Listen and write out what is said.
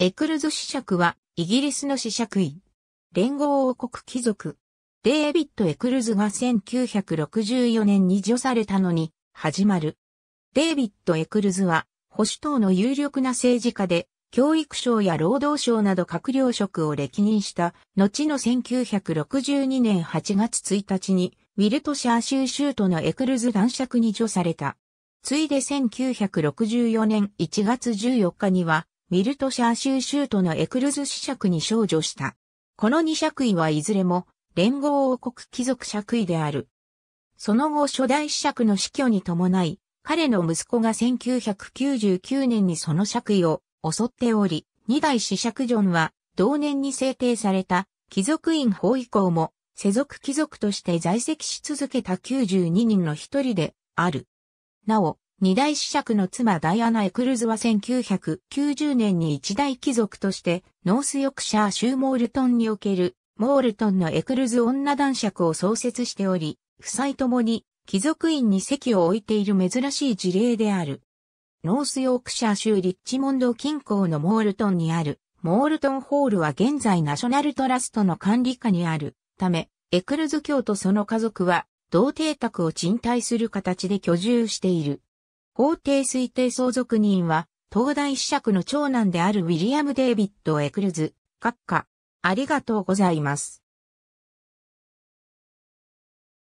エクルズ子爵は、イギリスの子爵位。連合王国貴族。デイビッド・エクルズが1964年に除されたのに、始まる。デイビッド・エクルズは、保守党の有力な政治家で、教育省や労働省など閣僚職を歴任した、後の1962年8月1日に、ウィルトシャー州州都のエクルズ男爵に除された。ついで1964年1月14日には、ミルトシャー州州都のエクルズ子爵に少女した。この二爵位はいずれも連合王国貴族爵位である。その後初代子爵の死去に伴い、彼の息子が1999年にその爵位を襲っており、二代子爵ジョンは同年に制定された貴族院法以降も世俗貴族として在籍し続けた92人の一人である。なお、二大子爵の妻ダイアナ・エクルズは1990年に一大貴族として、ノースヨクシャー州モールトンにおける、モールトンのエクルズ女男爵を創設しており、夫妻ともに、貴族院に席を置いている珍しい事例である。ノースヨークシャー州リッチモンド近郊のモールトンにある、モールトンホールは現在ナショナルトラストの管理下にあるため、エクルズ教とその家族は、同邸宅を賃貸する形で居住している。法定推定相続人は、東大子爵の長男であるウィリアム・デイビッド・エクルズ、閣下。ありがとうございます。